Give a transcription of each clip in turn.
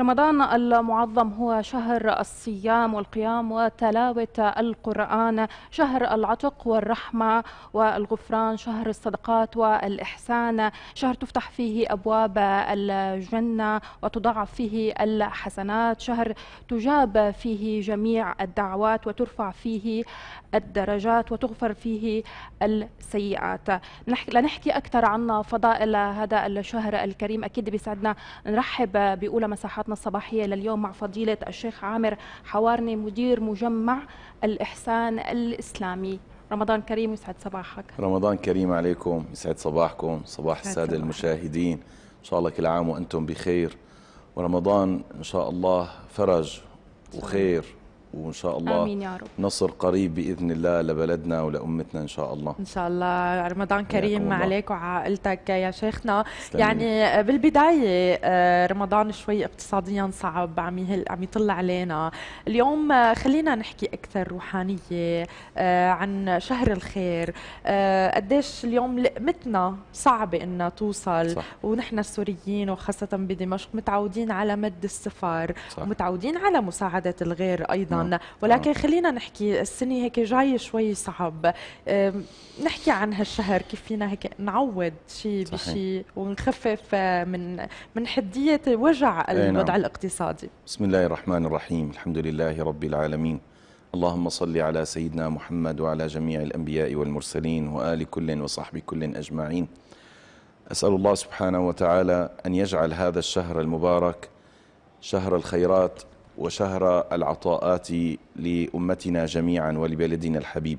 رمضان المعظم هو شهر الصيام والقيام وتلاوة القرآن شهر العتق والرحمة والغفران شهر الصدقات والإحسان شهر تفتح فيه أبواب الجنة وتضاعف فيه الحسنات شهر تجاب فيه جميع الدعوات وترفع فيه الدرجات وتغفر فيه السيئات لنحكي أكثر عن فضائل هذا الشهر الكريم أكيد بيسعدنا نرحب بأولى مساحات حلقتنا الصباحية لليوم مع فضيلة الشيخ عامر حوارني مدير مجمع الإحسان الإسلامي رمضان كريم يسعد صباحك رمضان كريم عليكم يسعد صباحكم صباح السادة المشاهدين إن شاء الله كل عام وأنتم بخير ورمضان إن شاء الله فرج وخير وان شاء الله امين يا رب نصر قريب باذن الله لبلدنا ولامتنا ان شاء الله ان شاء الله رمضان نعم كريم عليك وعائلتك يا شيخنا استمين. يعني آه، بالبدايه آه، رمضان شوي اقتصاديا صعب عم يهل عم يطل علينا اليوم آه، خلينا نحكي اكثر روحانيه عن شهر الخير قديش اليوم لقمتنا صعبه انها توصل صح. ونحن السوريين وخاصه بدمشق متعودين على مد السفر صح. ومتعودين على مساعده الغير ايضا طبعا آه. ولكن آه. خلينا نحكي السنه هيك جاية شوي صعب نحكي عن هالشهر كيف فينا هيك نعوض شيء بشيء ونخفف آه، من من حديه وجع الوضع نعم. الاقتصادي بسم الله الرحمن الرحيم الحمد لله رب العالمين اللهم صل على سيدنا محمد وعلى جميع الأنبياء والمرسلين وآل كل وصحب كل أجمعين أسأل الله سبحانه وتعالى أن يجعل هذا الشهر المبارك شهر الخيرات وشهر العطاءات لأمتنا جميعا ولبلدنا الحبيب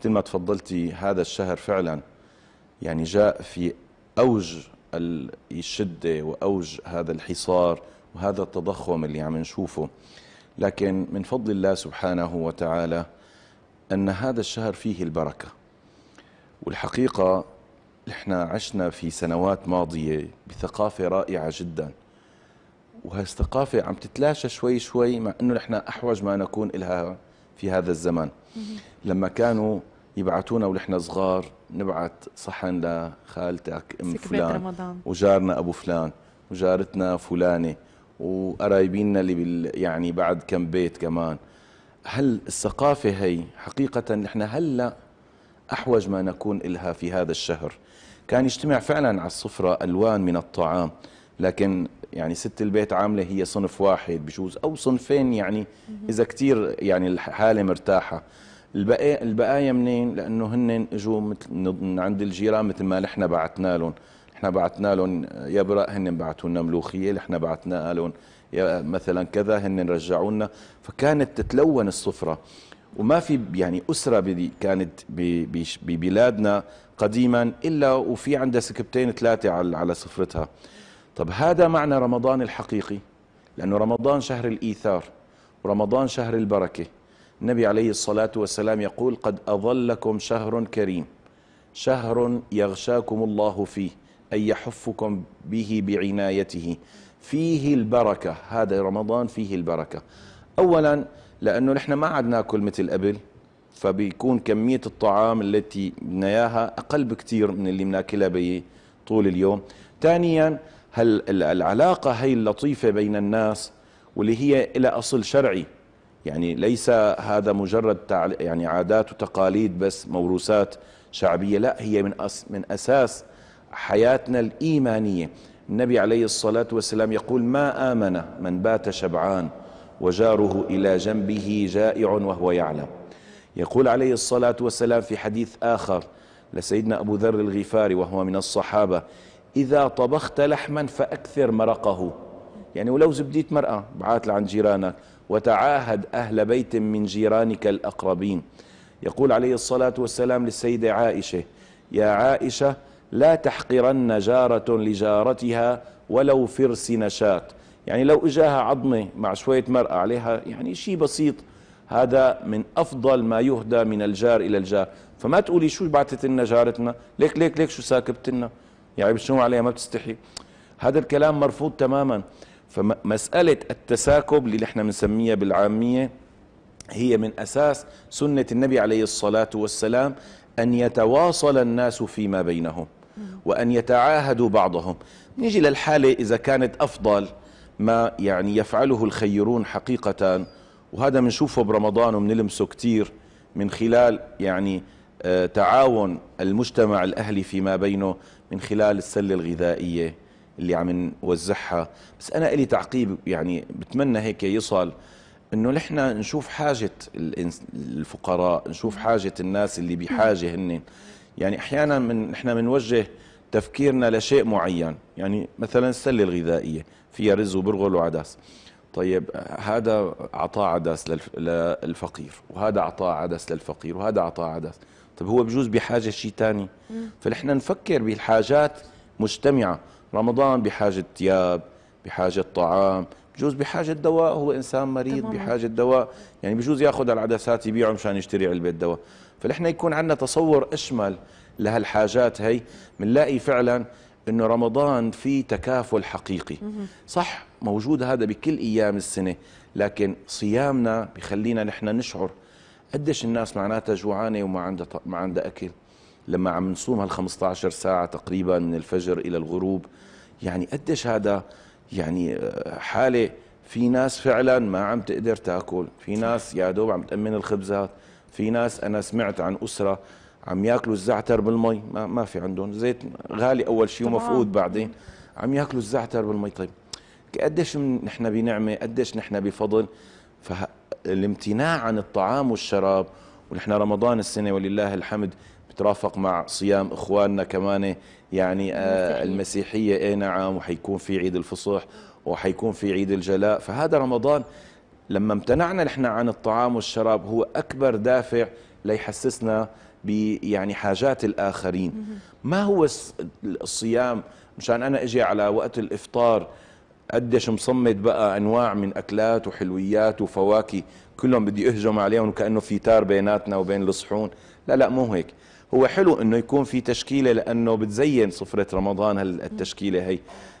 مثل ما تفضلتي هذا الشهر فعلا يعني جاء في أوج الشدة وأوج هذا الحصار وهذا التضخم اللي عم نشوفه لكن من فضل الله سبحانه وتعالى أن هذا الشهر فيه البركة والحقيقة احنا عشنا في سنوات ماضية بثقافة رائعة جدا وهالثقافة عم تتلاشى شوي شوي مع أنه نحن أحوج ما نكون إلها في هذا الزمان لما كانوا يبعتونا ونحن صغار نبعت صحن لخالتك ام فلان رمضان. وجارنا ابو فلان وجارتنا فلانه وقرايبيننا اللي بال يعني بعد كم بيت كمان هل الثقافه هي حقيقه نحن هلا احوج ما نكون الها في هذا الشهر كان يجتمع فعلا على السفره الوان من الطعام لكن يعني ست البيت عامله هي صنف واحد بجوز او صنفين يعني اذا كثير يعني الحاله مرتاحه البقايا البقايا منين لانه هن اجوا من عند الجيران مثل ما نحن بعثنا لهم نحن بعثنا لهم يبرق هن بعثوا لنا ملوخيه نحن بعثنا لهم مثلا كذا هن رجعوا لنا فكانت تتلون السفره وما في يعني أسرة بدي كانت ببلادنا قديما إلا وفي عندها سكبتين ثلاثة على سفرتها طب هذا معنى رمضان الحقيقي لأنه رمضان شهر الإيثار ورمضان شهر البركة النبي عليه الصلاة والسلام يقول قد أظلكم شهر كريم شهر يغشاكم الله فيه أي يحفكم به بعنايته فيه البركة هذا رمضان فيه البركة أولا لأنه نحن ما عاد ناكل مثل قبل فبيكون كمية الطعام التي بدنا إياها أقل بكثير من اللي بناكلها طول اليوم ثانيا هل العلاقة هي اللطيفة بين الناس واللي هي إلى أصل شرعي يعني ليس هذا مجرد يعني عادات وتقاليد بس موروثات شعبية لا هي من أس من أساس حياتنا الإيمانية النبي عليه الصلاة والسلام يقول ما آمن من بات شبعان وجاره إلى جنبه جائع وهو يعلم يقول عليه الصلاة والسلام في حديث آخر لسيدنا أبو ذر الغفاري وهو من الصحابة إذا طبخت لحما فأكثر مرقه يعني ولو زبديت مرأة بعات عن جيرانك وتعاهد أهل بيت من جيرانك الأقربين يقول عليه الصلاة والسلام للسيدة عائشة يا عائشة لا تحقرن جارة لجارتها ولو فرس نشات يعني لو إجاها عظمة مع شوية مرأة عليها يعني شيء بسيط هذا من أفضل ما يهدى من الجار إلى الجار فما تقولي شو بعتت لنا جارتنا ليك ليك ليك شو ساكبت لنا يعني بتشوم عليها ما بتستحي هذا الكلام مرفوض تماما فمسألة التساكب اللي احنا بنسميها بالعامية هي من أساس سنة النبي عليه الصلاة والسلام أن يتواصل الناس فيما بينهم وأن يتعاهدوا بعضهم نيجي للحالة إذا كانت أفضل ما يعني يفعله الخيرون حقيقة وهذا بنشوفه برمضان وبنلمسه كثير من خلال يعني آه، تعاون المجتمع الأهلي فيما بينه من خلال السله الغذائيه اللي عم نوزعها بس انا الي تعقيب يعني بتمنى هيك يصل انه نحن نشوف حاجه الفقراء نشوف حاجه الناس اللي بحاجه هن يعني احيانا من نحن بنوجه تفكيرنا لشيء معين يعني مثلا السله الغذائيه فيها رز وبرغل وعدس طيب هذا اعطاه عدس للفقير وهذا اعطاه عدس للفقير وهذا اعطاه عدس طب هو بجوز بحاجه شيء ثاني فنحن نفكر بالحاجات مجتمعه رمضان بحاجه ثياب بحاجه طعام بجوز بحاجه دواء هو انسان مريض تمام. بحاجه دواء يعني بجوز ياخذ العدسات يبيعه مشان يشتري علبه دواء فنحن يكون عندنا تصور اشمل لهالحاجات هي بنلاقي فعلا انه رمضان في تكافل حقيقي صح موجود هذا بكل ايام السنه لكن صيامنا بخلينا نحن نشعر قديش الناس معناتها جوعانه وما عندها ما عندها اكل لما عم نصوم هال 15 ساعه تقريبا من الفجر الى الغروب يعني قديش هذا يعني آه، حاله في ناس فعلا ما عم تقدر تاكل في ناس يا دوب عم تامن الخبزات في ناس انا سمعت عن اسره عم ياكلوا الزعتر بالمي ما, ما في عندهم زيت غالي اول شيء ومفقود بعدين عم ياكلوا الزعتر بالمي طيب قديش نحن بنعمه قديش نحن بفضل الامتناع عن الطعام والشراب ونحن رمضان السنة ولله الحمد بترافق مع صيام إخواننا كمان يعني آه المسيحية اي نعم وحيكون في عيد الفصح وحيكون في عيد الجلاء فهذا رمضان لما امتنعنا نحن عن الطعام والشراب هو أكبر دافع ليحسسنا يعني حاجات الآخرين ما هو الصيام مشان أنا أجي على وقت الإفطار قديش مصمد بقى انواع من اكلات وحلويات وفواكه كلهم بدي اهجم عليهم وكانه في تار بيناتنا وبين الصحون لا لا مو هيك هو حلو انه يكون في تشكيله لانه بتزين سفره رمضان هالتشكيله هي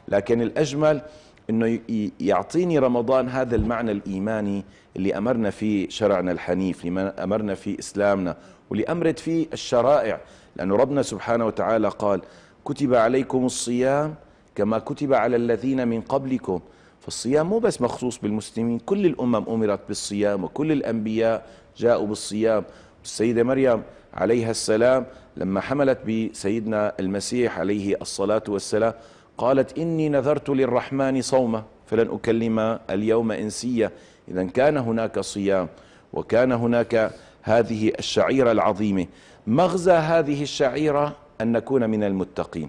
لكن الاجمل انه يعطيني رمضان هذا المعنى الايماني اللي امرنا فيه شرعنا الحنيف اللي امرنا فيه اسلامنا واللي امرت فيه الشرائع لانه ربنا سبحانه وتعالى قال كتب عليكم الصيام كما كتب على الذين من قبلكم فالصيام مو بس مخصوص بالمسلمين كل الأمم أمرت بالصيام وكل الأنبياء جاءوا بالصيام السيدة مريم عليها السلام لما حملت بسيدنا المسيح عليه الصلاة والسلام قالت إني نذرت للرحمن صومه فلن أكلم اليوم إنسية إذا كان هناك صيام وكان هناك هذه الشعيرة العظيمة مغزى هذه الشعيرة أن نكون من المتقين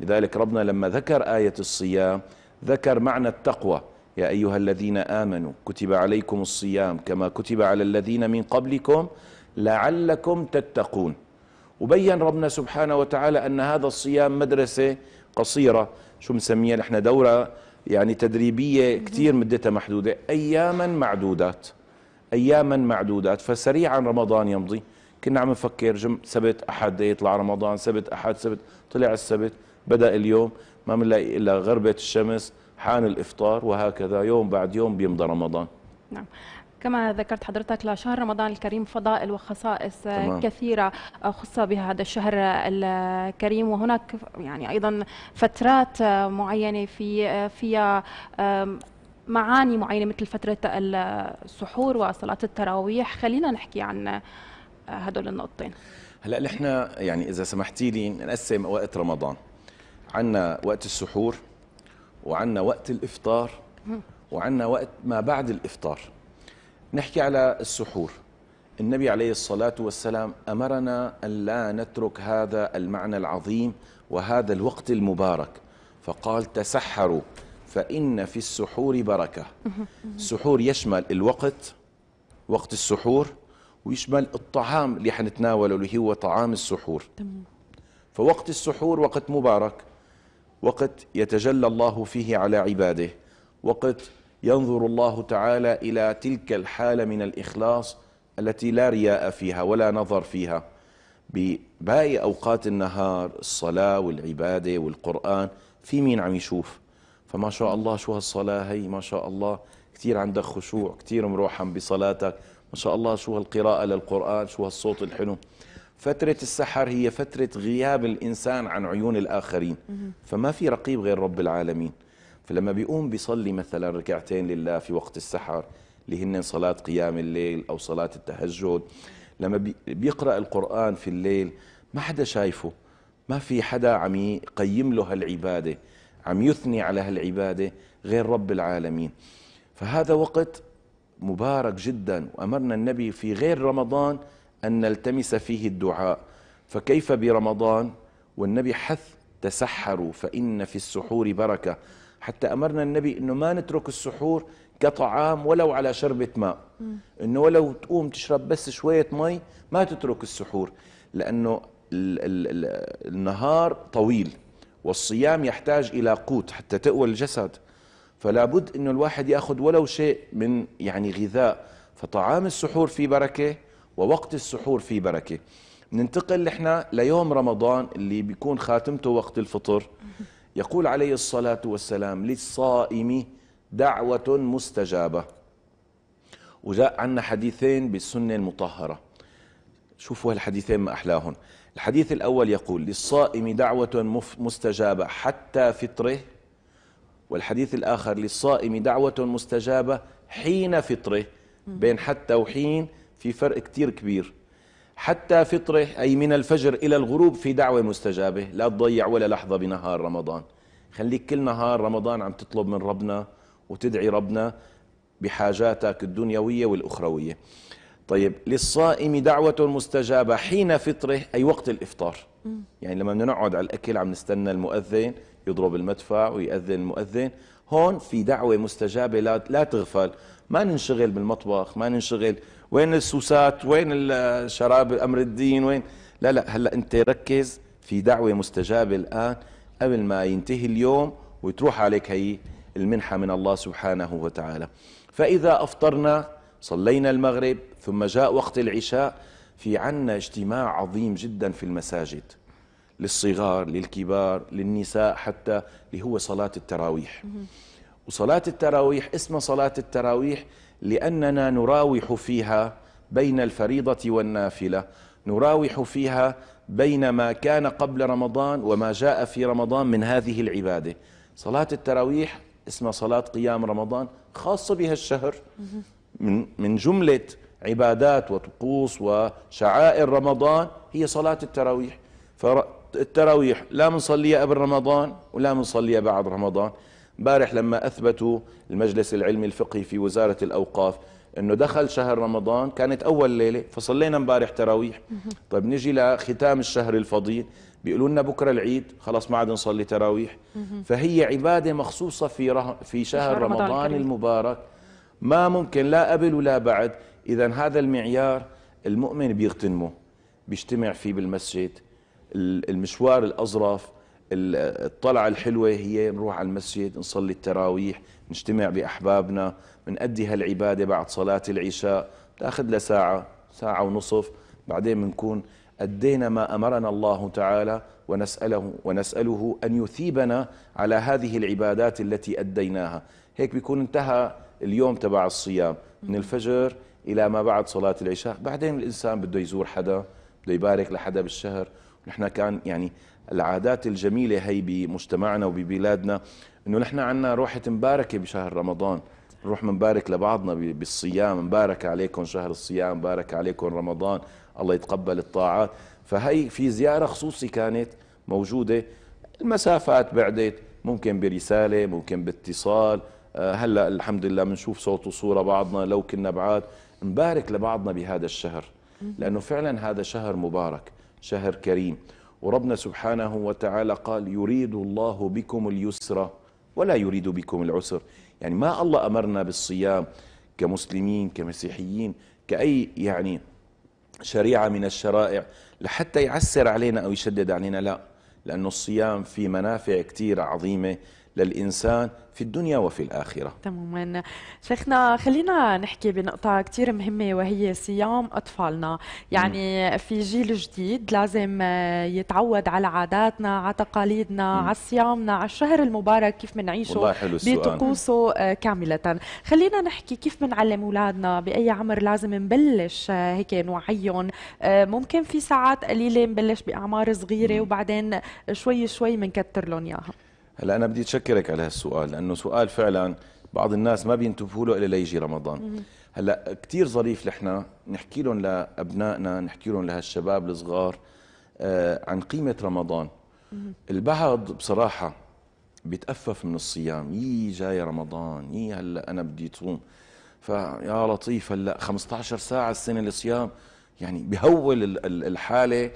لذلك ربنا لما ذكر آية الصيام ذكر معنى التقوى يا أيها الذين آمنوا كتب عليكم الصيام كما كتب على الذين من قبلكم لعلكم تتقون وبين ربنا سبحانه وتعالى أن هذا الصيام مدرسة قصيرة شو مسميها نحن دورة يعني تدريبية كتير مدتها محدودة أياما معدودات أياما معدودات فسريعا رمضان يمضي كنا عم نفكر جم سبت أحد يطلع رمضان سبت أحد سبت طلع السبت بدأ اليوم ما بنلاقي إلا غربة الشمس حان الإفطار وهكذا يوم بعد يوم بيمضى رمضان نعم كما ذكرت حضرتك لشهر رمضان الكريم فضائل وخصائص تمام. كثيرة خص بها هذا الشهر الكريم وهناك يعني أيضا فترات معينة في فيها معاني معينة مثل فترة السحور وصلاة التراويح خلينا نحكي عن هدول النقطتين هلا نحن يعني إذا سمحتي لي نقسم وقت رمضان عندنا وقت السحور وعندنا وقت الافطار وعندنا وقت ما بعد الافطار نحكي على السحور النبي عليه الصلاه والسلام امرنا ان لا نترك هذا المعنى العظيم وهذا الوقت المبارك فقال تسحروا فان في السحور بركه السحور يشمل الوقت وقت السحور ويشمل الطعام اللي حنتناوله اللي هو طعام السحور فوقت السحور وقت مبارك وقت يتجلى الله فيه على عباده وقت ينظر الله تعالى إلى تلك الحالة من الإخلاص التي لا رياء فيها ولا نظر فيها بباقي أوقات النهار الصلاة والعبادة والقرآن في مين عم يشوف فما شاء الله شو هالصلاة هي ما شاء الله كثير عندك خشوع كثير مروحا بصلاتك ما شاء الله شو هالقراءة للقرآن شو هالصوت الحلو فترة السحر هي فترة غياب الإنسان عن عيون الآخرين فما في رقيب غير رب العالمين فلما بيقوم بيصلي مثلا ركعتين لله في وقت السحر اللي هن صلاة قيام الليل أو صلاة التهجد لما بيقرأ القرآن في الليل ما حدا شايفه ما في حدا عم يقيم له هالعبادة عم يثني على هالعبادة غير رب العالمين فهذا وقت مبارك جدا وأمرنا النبي في غير رمضان أن نلتمس فيه الدعاء فكيف برمضان والنبي حث تسحروا فإن في السحور بركة حتى أمرنا النبي أنه ما نترك السحور كطعام ولو على شربة ماء أنه ولو تقوم تشرب بس شوية مي ما تترك السحور لأنه النهار طويل والصيام يحتاج إلى قوت حتى تقوى الجسد فلا بد أنه الواحد يأخذ ولو شيء من يعني غذاء فطعام السحور فيه بركة ووقت السحور فيه بركة ننتقل نحن ليوم رمضان اللي بيكون خاتمته وقت الفطر يقول عليه الصلاة والسلام للصائم دعوة مستجابة وجاء عنا حديثين بالسنة المطهرة شوفوا هالحديثين ما أحلاهم الحديث الأول يقول للصائم دعوة مستجابة حتى فطره والحديث الآخر للصائم دعوة مستجابة حين فطره بين حتى وحين في فرق كتير كبير حتى فطره أي من الفجر إلى الغروب في دعوة مستجابة لا تضيع ولا لحظة بنهار رمضان خليك كل نهار رمضان عم تطلب من ربنا وتدعي ربنا بحاجاتك الدنيوية والأخروية طيب للصائم دعوة مستجابة حين فطره أي وقت الإفطار يعني لما بدنا نقعد على الأكل عم نستنى المؤذن يضرب المدفع ويأذن المؤذن هون في دعوة مستجابة لا, لا تغفل ما ننشغل بالمطبخ ما ننشغل وين السوسات وين الشراب أمر الدين وين لا لا هلأ أنت ركز في دعوة مستجابة الآن قبل ما ينتهي اليوم وتروح عليك هي المنحة من الله سبحانه وتعالى فإذا أفطرنا صلينا المغرب ثم جاء وقت العشاء في عنا اجتماع عظيم جدا في المساجد للصغار للكبار للنساء حتى اللي هو صلاة التراويح وصلاة التراويح اسمها صلاة التراويح لأننا نراوح فيها بين الفريضة والنافلة نراوح فيها بين ما كان قبل رمضان وما جاء في رمضان من هذه العبادة صلاة التراويح اسمها صلاة قيام رمضان خاصة بها الشهر من, من جملة عبادات وطقوس وشعائر رمضان هي صلاة التراويح التراويح لا منصليها قبل رمضان ولا منصليها بعد رمضان بارح لما أثبتوا المجلس العلمي الفقهي في وزارة الأوقاف انه دخل شهر رمضان كانت اول ليله فصلينا امبارح تراويح طيب نيجي لختام الشهر الفضيل بيقولوا لنا بكره العيد خلاص ما عاد نصلي تراويح فهي عباده مخصوصه في ره... في شهر رمضان, رمضان المبارك ما ممكن لا قبل ولا بعد اذا هذا المعيار المؤمن بيغتنمه بيجتمع فيه بالمسجد المشوار الأظرف الطلعة الحلوة هي نروح على المسجد نصلي التراويح نجتمع بأحبابنا بنأدي هالعبادة بعد صلاة العشاء تأخذ لها ساعة ساعة ونصف بعدين بنكون أدينا ما أمرنا الله تعالى ونسأله, ونسأله أن يثيبنا على هذه العبادات التي أديناها هيك بيكون انتهى اليوم تبع الصيام من الفجر إلى ما بعد صلاة العشاء بعدين الإنسان بده يزور حدا بده يبارك لحدا بالشهر نحن كان يعني العادات الجميلة هي بمجتمعنا وببلادنا انه نحن عنا روحة مباركة بشهر رمضان نروح منبارك لبعضنا بالصيام مبارك عليكم شهر الصيام مبارك عليكم رمضان الله يتقبل الطاعات فهي في زيارة خصوصي كانت موجودة المسافات بعدت ممكن برسالة ممكن باتصال آه، هلا الحمد لله بنشوف صوت وصورة بعضنا لو كنا بعاد نبارك لبعضنا بهذا الشهر لأنه فعلا هذا شهر مبارك شهر كريم وربنا سبحانه وتعالى قال يريد الله بكم اليسر ولا يريد بكم العسر يعني ما الله أمرنا بالصيام كمسلمين كمسيحيين كأي يعني شريعة من الشرائع لحتى يعسر علينا أو يشدد علينا لا لأنه الصيام فيه منافع كتير عظيمة للإنسان في الدنيا وفي الآخرة تماما شيخنا خلينا نحكي بنقطة كتير مهمة وهي صيام أطفالنا يعني م. في جيل جديد لازم يتعود على عاداتنا على تقاليدنا م. على صيامنا على الشهر المبارك كيف بنعيشه بطقوسه آه، كاملة خلينا نحكي كيف بنعلم أولادنا بأي عمر لازم نبلش آه، هيك نوعيهم آه، ممكن في ساعات قليلة نبلش بأعمار صغيرة م. وبعدين شوي شوي منكتر لهم إياها هلا انا بدي اتشكرك على هالسؤال لانه سؤال فعلا بعض الناس ما بينتبهوا له الا ليجي رمضان هلا كثير ظريف نحن نحكي لهم لابنائنا نحكي لهم لهالشباب الصغار آه عن قيمه رمضان البعض بصراحه بيتأفف من الصيام يي جاي رمضان يي هلا انا بدي صوم فيا لطيف هلا 15 ساعه السنه للصيام يعني بهول الحاله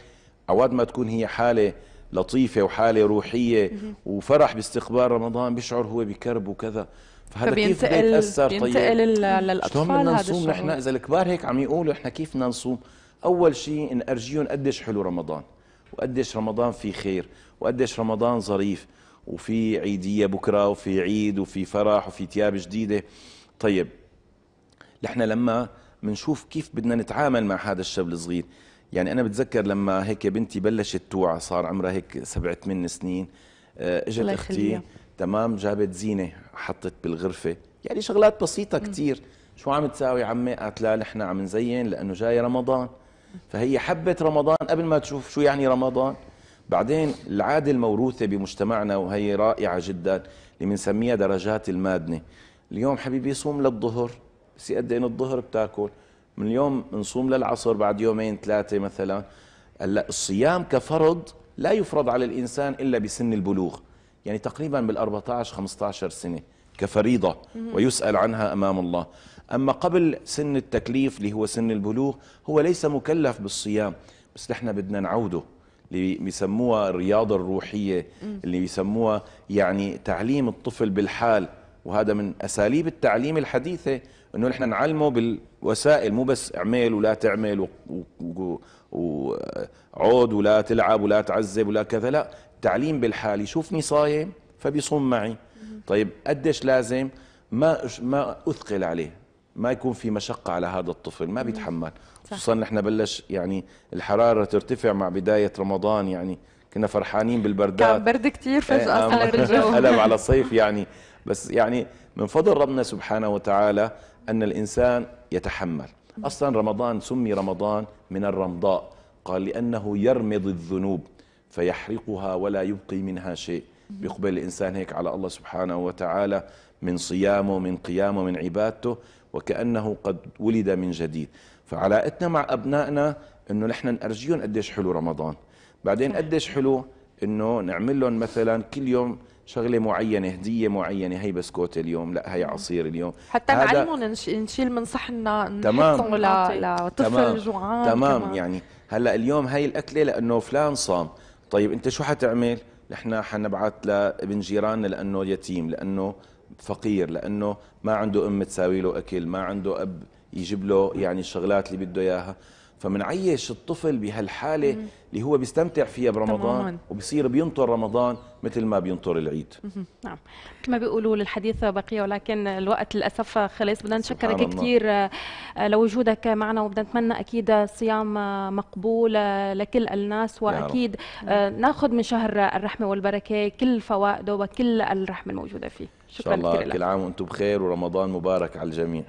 عواد ما تكون هي حاله لطيفه وحاله روحيه وفرح باستقبال رمضان بيشعر هو بكرب وكذا فهذا طيب، كيف بيتاثر طيب بينتقل للاطفال هذا نصوم نحن اذا الكبار هيك عم يقولوا احنا كيف بدنا نصوم اول شيء نرجيهم قديش حلو رمضان وقديش رمضان في خير وقديش رمضان ظريف وفي عيديه بكره وفي عيد وفي فرح وفي ثياب جديده طيب نحن لما بنشوف كيف بدنا نتعامل مع هذا الشاب الصغير يعني انا بتذكر لما هيك بنتي بلشت توعى صار عمرها هيك سبعة ثمان سنين آه، اجت اختي تمام جابت زينه حطت بالغرفه يعني شغلات بسيطه كثير شو عم تساوي عمي قالت لا نحن عم نزين لانه جاي رمضان فهي حبت رمضان قبل ما تشوف شو يعني رمضان بعدين العاده الموروثه بمجتمعنا وهي رائعه جدا اللي بنسميها درجات المادنه اليوم حبيبي صوم للظهر بس قد إيه الظهر بتاكل من اليوم نصوم للعصر بعد يومين ثلاثة مثلا الصيام كفرض لا يفرض على الإنسان إلا بسن البلوغ يعني تقريبا بال14 15 سنة كفريضة ويسأل عنها أمام الله أما قبل سن التكليف اللي هو سن البلوغ هو ليس مكلف بالصيام بس نحن بدنا نعوده اللي بيسموها الرياضة الروحية اللي بيسموها يعني تعليم الطفل بالحال وهذا من أساليب التعليم الحديثة انه نحن نعلمه بالوسائل مو بس اعمل ولا تعمل وعود ولا تلعب ولا تعذب ولا كذا لا تعليم بالحال يشوفني صايم فبيصوم معي طيب قديش لازم ما ما اثقل عليه ما يكون في مشقة على هذا الطفل ما بيتحمل خصوصا نحن بلش يعني الحرارة ترتفع مع بداية رمضان يعني كنا فرحانين بالبردات كان برد كثير فجأة صار الجو قلب على صيف يعني بس يعني من فضل ربنا سبحانه وتعالى أن الإنسان يتحمل أصلا رمضان سمي رمضان من الرمضاء قال لأنه يرمض الذنوب فيحرقها ولا يبقي منها شيء بيقبل الإنسان هيك على الله سبحانه وتعالى من صيامه من قيامه من عبادته وكأنه قد ولد من جديد فعلاقتنا مع أبنائنا أنه نحن نأرجيهم قديش حلو رمضان بعدين قديش حلو أنه نعمل لهم مثلا كل يوم شغله معينه هديه معينه هي بسكوت اليوم لا هي عصير اليوم حتى نعلمهم نشيل من صحننا تمام لطفل جوعان تمام, تمام يعني هلا اليوم هي الاكله لانه فلان صام طيب انت شو حتعمل نحن حنبعث لابن جيراننا لانه يتيم لانه فقير لانه ما عنده ام تساوي له اكل ما عنده اب يجيب له يعني الشغلات اللي بده اياها فمنعيش الطفل بهالحالة مم. اللي هو بيستمتع فيها برمضان تماما. وبصير بينطر رمضان مثل ما بينطر العيد مم. نعم كما بيقولوا للحديث بقية ولكن الوقت للأسف خلص بدنا نشكرك كثير آه، آه، لوجودك معنا وبدنا نتمنى أكيد صيام آه، مقبول لكل الناس وأكيد ناخذ من شهر الرحمة والبركة كل فوائده وكل الرحمة الموجودة فيه شكرا إن شاء الله كل عام وأنتم بخير ورمضان مبارك على الجميع